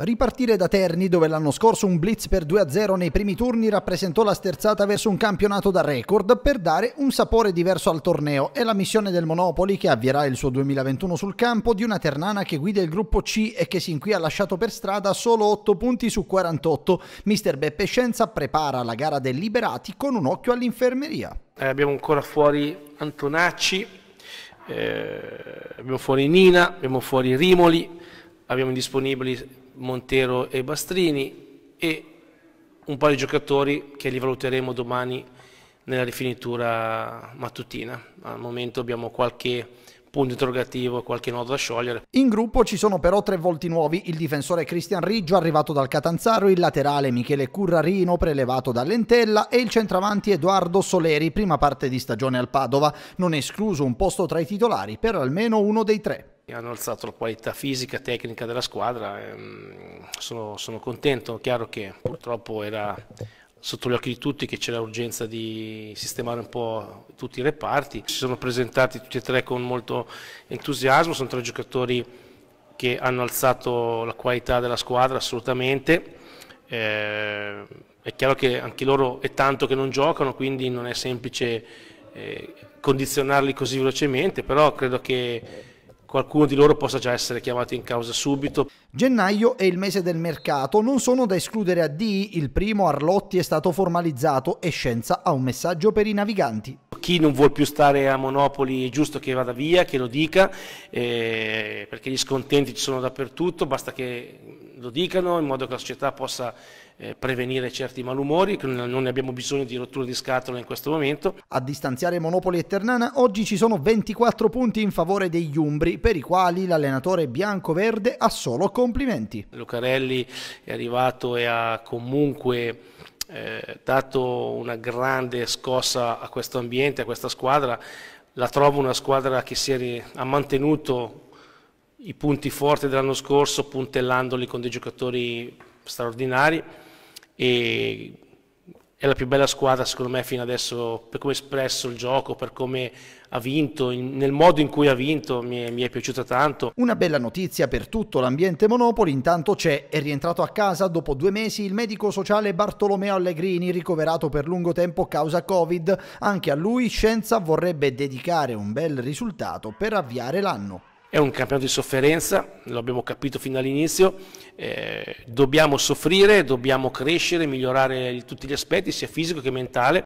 Ripartire da Terni, dove l'anno scorso un blitz per 2-0 nei primi turni rappresentò la sterzata verso un campionato da record, per dare un sapore diverso al torneo, è la missione del Monopoli che avvierà il suo 2021 sul campo di una ternana che guida il gruppo C e che sin qui ha lasciato per strada solo 8 punti su 48. Mister Beppe Scienza prepara la gara dei liberati con un occhio all'infermeria. Eh, abbiamo ancora fuori Antonacci, eh, abbiamo fuori Nina, abbiamo fuori Rimoli abbiamo disponibili Montero e Bastrini e un paio di giocatori che li valuteremo domani nella rifinitura mattutina. Al momento abbiamo qualche punto interrogativo, qualche nodo da sciogliere. In gruppo ci sono però tre volti nuovi, il difensore Cristian Riggio arrivato dal Catanzaro, il laterale Michele Currarino prelevato dall'Entella e il centravanti Edoardo Soleri, prima parte di stagione al Padova, non escluso un posto tra i titolari per almeno uno dei tre hanno alzato la qualità fisica, e tecnica della squadra, ehm, sono, sono contento, è chiaro che purtroppo era sotto gli occhi di tutti che c'era urgenza di sistemare un po' tutti i reparti, si sono presentati tutti e tre con molto entusiasmo, sono tre giocatori che hanno alzato la qualità della squadra assolutamente, eh, è chiaro che anche loro è tanto che non giocano, quindi non è semplice eh, condizionarli così velocemente, però credo che qualcuno di loro possa già essere chiamato in causa subito. Gennaio è il mese del mercato, non sono da escludere a D, il primo Arlotti è stato formalizzato e Scienza ha un messaggio per i naviganti. Chi non vuole più stare a Monopoli è giusto che vada via, che lo dica, eh, perché gli scontenti ci sono dappertutto, basta che lo dicano in modo che la società possa eh, prevenire certi malumori, che non ne abbiamo bisogno di rotture di scatola in questo momento. A distanziare Monopoli e Ternana oggi ci sono 24 punti in favore degli Umbri, per i quali l'allenatore bianco-verde ha solo complimenti. Lucarelli è arrivato e ha comunque eh, dato una grande scossa a questo ambiente, a questa squadra. La trovo una squadra che si è, ha mantenuto i punti forti dell'anno scorso puntellandoli con dei giocatori straordinari e è la più bella squadra secondo me fino adesso per come ha espresso il gioco, per come ha vinto, nel modo in cui ha vinto mi è, mi è, piaciuta tanto. Una bella notizia per tutto l'ambiente Monopoli, intanto c'è, è rientrato a casa dopo due mesi il medico sociale Bartolomeo Allegrini ricoverato per lungo tempo causa Covid, anche a lui Scienza vorrebbe dedicare un bel risultato per avviare l'anno. È un campionato di sofferenza, lo abbiamo capito fin dall'inizio, eh, dobbiamo soffrire, dobbiamo crescere, migliorare tutti gli aspetti, sia fisico che mentale.